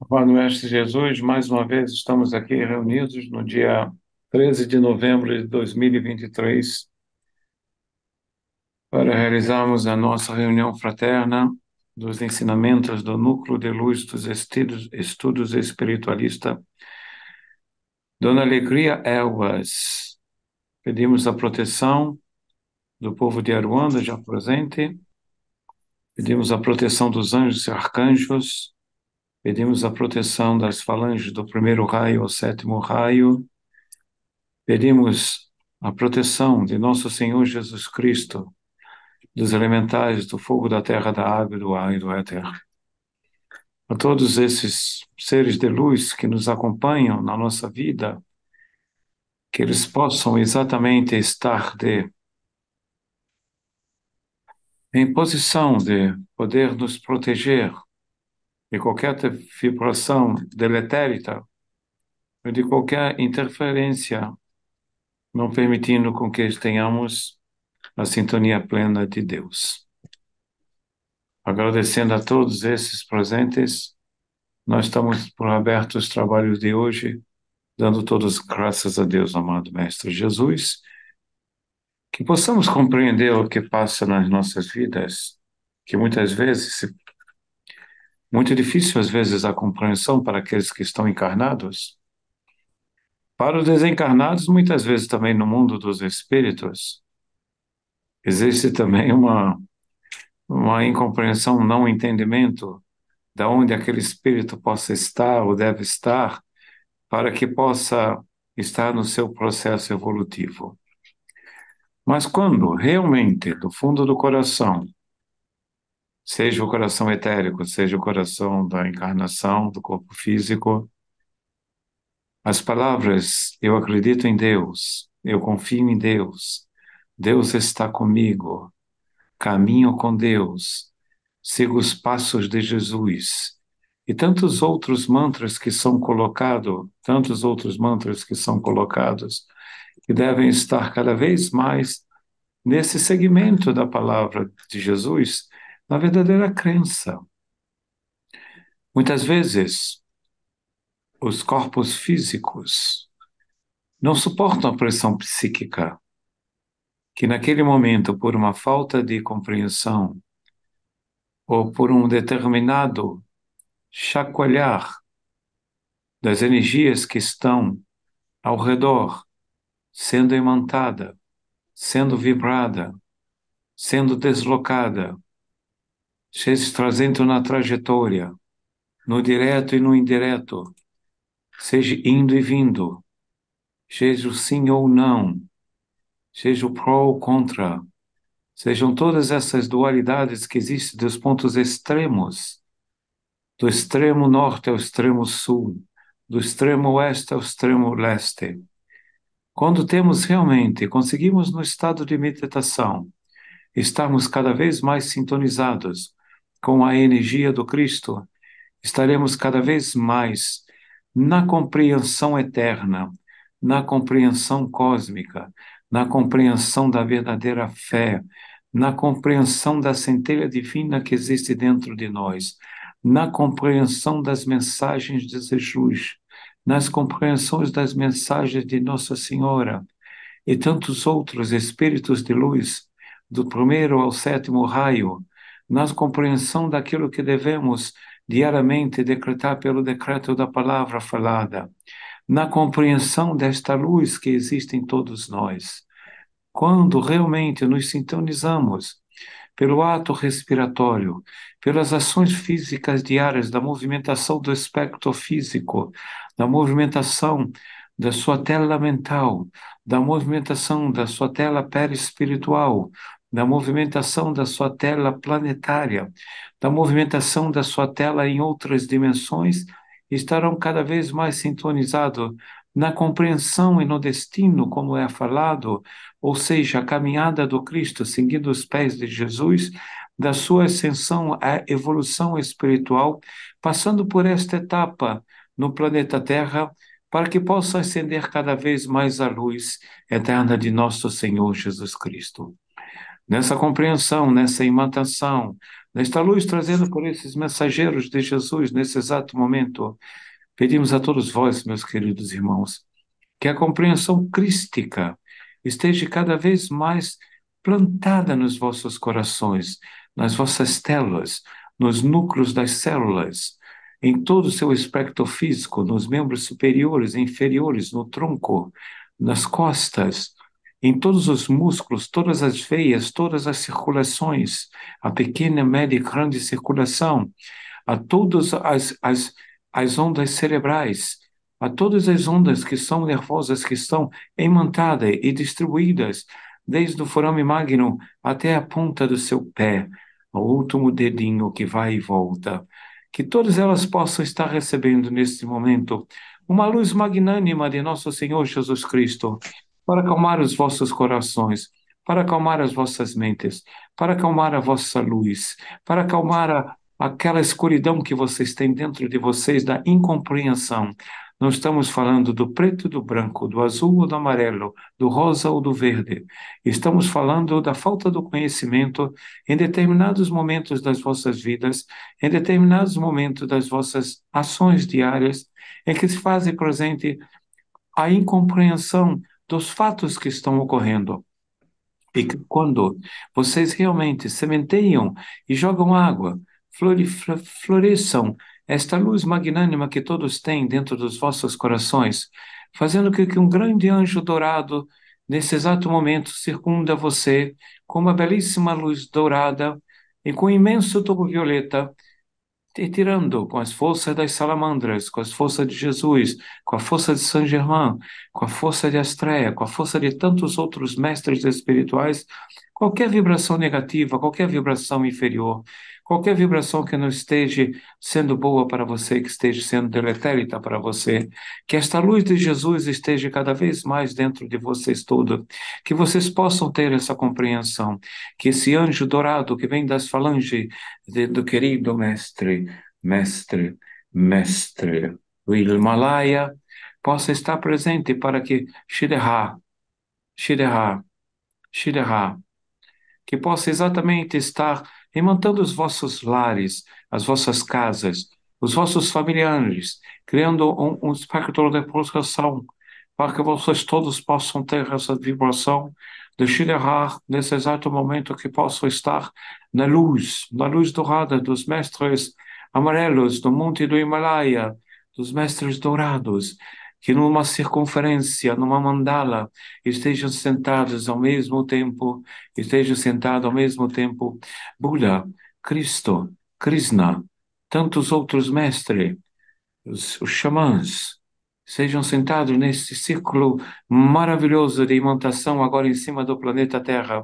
Amado Mestre Jesus, mais uma vez estamos aqui reunidos no dia 13 de novembro de 2023 para realizarmos a nossa reunião fraterna dos ensinamentos do Núcleo de Luz dos Estudos, Estudos Espiritualista. Dona Alegria Elvas, pedimos a proteção do povo de Aruanda já presente, pedimos a proteção dos anjos e arcanjos, Pedimos a proteção das falanges do primeiro raio ao sétimo raio. Pedimos a proteção de nosso Senhor Jesus Cristo, dos elementais do fogo, da terra, da água, do ar e do éter. A todos esses seres de luz que nos acompanham na nossa vida, que eles possam exatamente estar de em posição de poder nos proteger de qualquer vibração deletéria ou de qualquer interferência, não permitindo com que tenhamos a sintonia plena de Deus. Agradecendo a todos esses presentes, nós estamos por aberto os trabalhos de hoje, dando todas graças a Deus, amado Mestre Jesus, que possamos compreender o que passa nas nossas vidas, que muitas vezes se muito difícil, às vezes, a compreensão para aqueles que estão encarnados. Para os desencarnados, muitas vezes também no mundo dos espíritos, existe também uma, uma incompreensão, um não entendimento da onde aquele espírito possa estar ou deve estar para que possa estar no seu processo evolutivo. Mas quando realmente, do fundo do coração, seja o coração etérico, seja o coração da encarnação, do corpo físico. As palavras, eu acredito em Deus, eu confio em Deus, Deus está comigo, caminho com Deus, sigo os passos de Jesus. E tantos outros mantras que são colocados, tantos outros mantras que são colocados, que devem estar cada vez mais nesse segmento da palavra de Jesus, na verdadeira crença. Muitas vezes, os corpos físicos não suportam a pressão psíquica, que naquele momento, por uma falta de compreensão ou por um determinado chacoalhar das energias que estão ao redor, sendo imantada, sendo vibrada, sendo deslocada, se trazendo na trajetória, no direto e no indireto, seja indo e vindo, seja o sim ou não, seja o pró ou contra, sejam todas essas dualidades que existem dos pontos extremos, do extremo norte ao extremo sul, do extremo oeste ao extremo leste. Quando temos realmente, conseguimos no estado de meditação, estarmos cada vez mais sintonizados com a energia do Cristo, estaremos cada vez mais na compreensão eterna, na compreensão cósmica, na compreensão da verdadeira fé, na compreensão da centelha divina que existe dentro de nós, na compreensão das mensagens de Jesus, nas compreensões das mensagens de Nossa Senhora e tantos outros espíritos de luz, do primeiro ao sétimo raio, na compreensão daquilo que devemos diariamente decretar pelo decreto da palavra falada, na compreensão desta luz que existe em todos nós. Quando realmente nos sintonizamos pelo ato respiratório, pelas ações físicas diárias, da movimentação do espectro físico, da movimentação da sua tela mental, da movimentação da sua tela perispiritual, da movimentação da sua tela planetária, da movimentação da sua tela em outras dimensões, estarão cada vez mais sintonizados na compreensão e no destino, como é falado, ou seja, a caminhada do Cristo, seguindo os pés de Jesus, da sua ascensão à evolução espiritual, passando por esta etapa no planeta Terra, para que possa acender cada vez mais a luz eterna de nosso Senhor Jesus Cristo nessa compreensão, nessa imatação, nesta luz trazendo por esses mensageiros de Jesus nesse exato momento. Pedimos a todos vós, meus queridos irmãos, que a compreensão crística esteja cada vez mais plantada nos vossos corações, nas vossas telas, nos núcleos das células, em todo o seu espectro físico, nos membros superiores e inferiores, no tronco, nas costas, em todos os músculos, todas as veias, todas as circulações, a pequena, média e grande circulação, a todas as, as, as ondas cerebrais, a todas as ondas que são nervosas, que estão imantadas e distribuídas, desde o forame magno até a ponta do seu pé, o último dedinho que vai e volta. Que todas elas possam estar recebendo neste momento uma luz magnânima de nosso Senhor Jesus Cristo, para acalmar os vossos corações, para acalmar as vossas mentes, para acalmar a vossa luz, para acalmar a, aquela escuridão que vocês têm dentro de vocês da incompreensão. Não estamos falando do preto e do branco, do azul ou do amarelo, do rosa ou do verde. Estamos falando da falta do conhecimento em determinados momentos das vossas vidas, em determinados momentos das vossas ações diárias, em que se faz presente a incompreensão dos fatos que estão ocorrendo. E quando vocês realmente sementeiam e jogam água, floresçam esta luz magnânima que todos têm dentro dos vossos corações, fazendo com que um grande anjo dourado, nesse exato momento, circunda você com uma belíssima luz dourada e com um imenso tubo violeta, tirando com as forças das salamandras, com as forças de Jesus, com a força de Saint Germain, com a força de Astrea, com a força de tantos outros mestres espirituais, qualquer vibração negativa, qualquer vibração inferior, Qualquer vibração que não esteja sendo boa para você, que esteja sendo deletérita para você, que esta luz de Jesus esteja cada vez mais dentro de vocês todos, que vocês possam ter essa compreensão, que esse anjo dourado que vem das falanges de, do querido mestre, mestre, mestre, o Himalaya, possa estar presente para que Shidehá, Shidehá, Shidehá, que possa exatamente estar remontando os vossos lares, as vossas casas, os vossos familiares, criando um, um espectro de proteção para que vocês todos possam ter essa vibração de Shiderar nesse exato momento que posso estar na luz, na luz dourada dos mestres amarelos do monte do Himalaia, dos mestres dourados, que numa circunferência, numa mandala, estejam sentados ao mesmo tempo, estejam sentados ao mesmo tempo Buda, Cristo, Krishna, tantos outros mestres, os, os xamãs, sejam sentados neste círculo maravilhoso de imantação agora em cima do planeta Terra,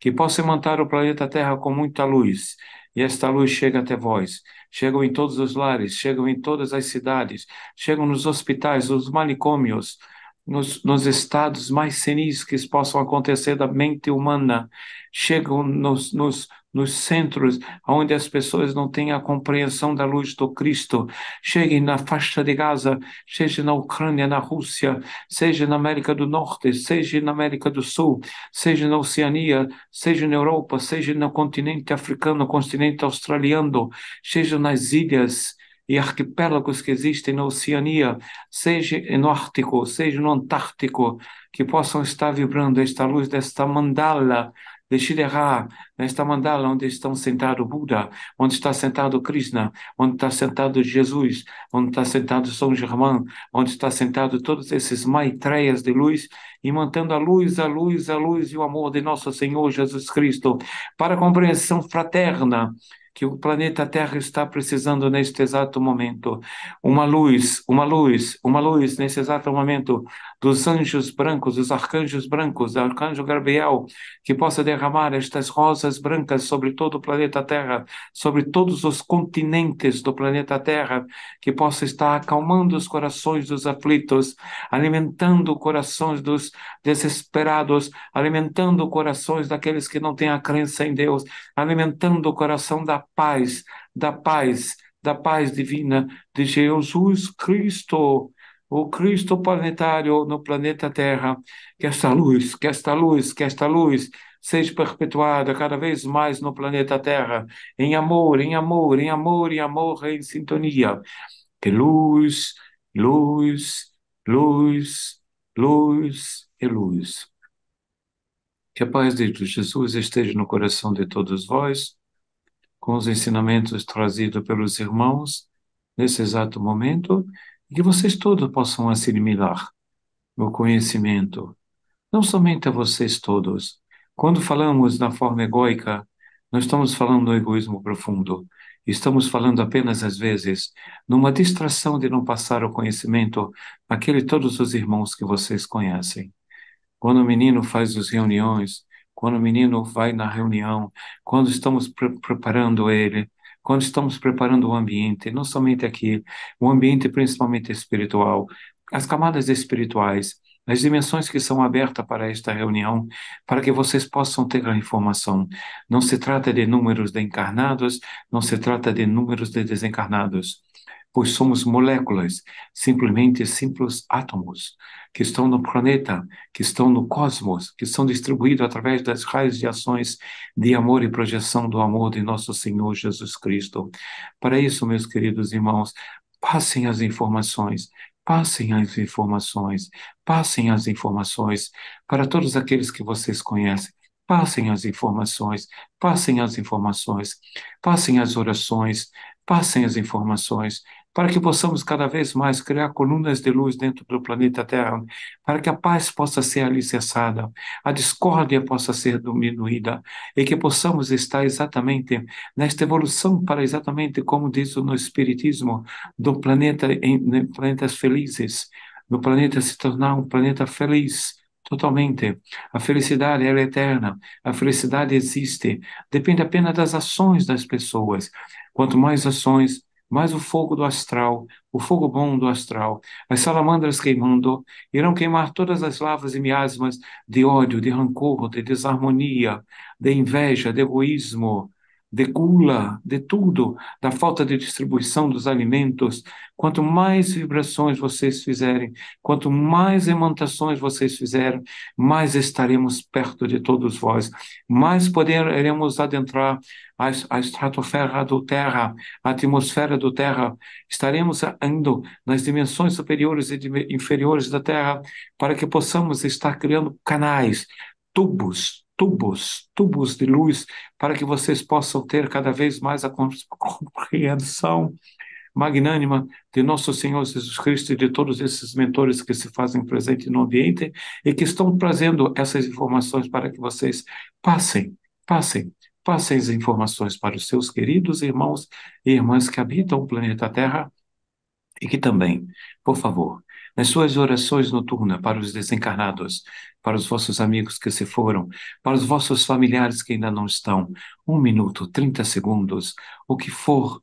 que possa imantar o planeta Terra com muita luz, e esta luz chega até vós. Chegam em todos os lares, chegam em todas as cidades, chegam nos hospitais, nos manicômios, nos, nos estados mais senis que possam acontecer da mente humana, chegam nos, nos nos centros onde as pessoas não têm a compreensão da luz do Cristo. Chegue na faixa de Gaza, seja na Ucrânia, na Rússia, seja na América do Norte, seja na América do Sul, seja na Oceania, seja na Europa, seja no continente africano, continente australiano, seja nas ilhas e arquipélagos que existem na Oceania, seja no Ártico, seja no Antártico, que possam estar vibrando esta luz desta mandala de errar nesta né? mandala onde estão sentado Buda, onde está sentado Krishna, onde está sentado Jesus, onde está sentado São Germão, onde está sentado todos esses maitreias de luz, e mantendo a luz, a luz, a luz e o amor de nosso Senhor Jesus Cristo, para a compreensão fraterna que o planeta Terra está precisando neste exato momento. Uma luz, uma luz, uma luz nesse exato momento dos anjos brancos, dos arcanjos brancos, do arcanjo Gabriel, que possa derramar estas rosas brancas sobre todo o planeta Terra, sobre todos os continentes do planeta Terra, que possa estar acalmando os corações dos aflitos, alimentando corações dos desesperados, alimentando corações daqueles que não têm a crença em Deus, alimentando o coração da paz, da paz, da paz divina de Jesus Cristo o Cristo planetário no planeta Terra, que esta luz, que esta luz, que esta luz seja perpetuada cada vez mais no planeta Terra, em amor, em amor, em amor, em amor, em sintonia. Que luz, luz, luz, luz e luz. Que a paz de Jesus esteja no coração de todos vós, com os ensinamentos trazidos pelos irmãos nesse exato momento e que vocês todos possam assimilar meu conhecimento, não somente a vocês todos. Quando falamos na forma egoica, não estamos falando do egoísmo profundo, estamos falando apenas, às vezes, numa distração de não passar o conhecimento àquele todos os irmãos que vocês conhecem. Quando o menino faz as reuniões, quando o menino vai na reunião, quando estamos pre preparando ele, quando estamos preparando o ambiente, não somente aqui, o ambiente principalmente espiritual, as camadas espirituais, as dimensões que são abertas para esta reunião, para que vocês possam ter a informação. Não se trata de números de encarnados, não se trata de números de desencarnados pois somos moléculas, simplesmente simples átomos que estão no planeta, que estão no cosmos, que são distribuídos através das raios de ações de amor e projeção do amor de nosso Senhor Jesus Cristo. Para isso, meus queridos irmãos, passem as informações, passem as informações, passem as informações para todos aqueles que vocês conhecem. Passem as informações, passem as informações, passem as orações, passem as informações, para que possamos cada vez mais criar colunas de luz dentro do planeta Terra, para que a paz possa ser alicerçada, a discórdia possa ser diminuída e que possamos estar exatamente nesta evolução para exatamente como diz no Espiritismo, do planeta em, em né, planetas felizes, do planeta se tornar um planeta feliz, Totalmente. A felicidade é eterna. A felicidade existe. Depende apenas das ações das pessoas. Quanto mais ações, mas o fogo do astral, o fogo bom do astral, as salamandras queimando, irão queimar todas as lavas e miasmas de ódio, de rancor, de desarmonia, de inveja, de egoísmo, de gula, de tudo, da falta de distribuição dos alimentos. Quanto mais vibrações vocês fizerem, quanto mais emantações vocês fizerem, mais estaremos perto de todos vós, mais poderemos adentrar a, a estratosfera do Terra, a atmosfera do Terra. Estaremos indo nas dimensões superiores e inferiores da Terra para que possamos estar criando canais, tubos tubos, tubos de luz, para que vocês possam ter cada vez mais a compreensão magnânima de nosso Senhor Jesus Cristo e de todos esses mentores que se fazem presente no ambiente e que estão trazendo essas informações para que vocês passem, passem, passem as informações para os seus queridos irmãos e irmãs que habitam o planeta Terra e que também, por favor, nas suas orações noturnas para os desencarnados, para os vossos amigos que se foram, para os vossos familiares que ainda não estão, um minuto, 30 segundos, o que for,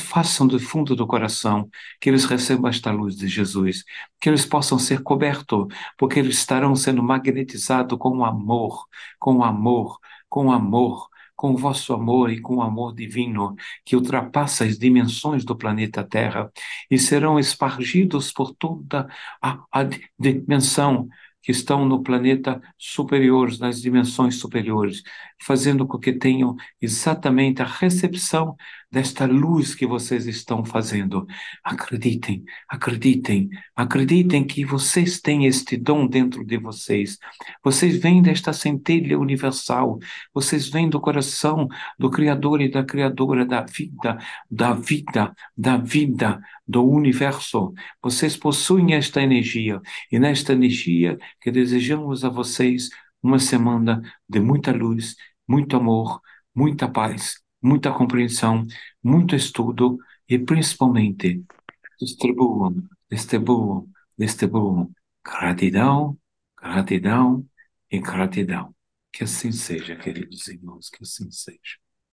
façam do fundo do coração que eles recebam esta luz de Jesus, que eles possam ser cobertos, porque eles estarão sendo magnetizados com amor, com amor, com amor, com vosso amor e com o amor divino que ultrapassa as dimensões do planeta Terra e serão espargidos por toda a, a dimensão que estão no planeta superior, nas dimensões superiores, fazendo com que tenham exatamente a recepção desta luz que vocês estão fazendo. Acreditem, acreditem, acreditem que vocês têm este dom dentro de vocês. Vocês vêm desta centelha universal, vocês vêm do coração do Criador e da Criadora da vida, da vida, da vida, do universo. Vocês possuem esta energia e nesta energia que desejamos a vocês uma semana de muita luz, muito amor, muita paz muita compreensão, muito estudo e principalmente distribuam, distribuam, distribuam gratidão, gratidão e gratidão. Que assim seja, queridos irmãos, que assim seja.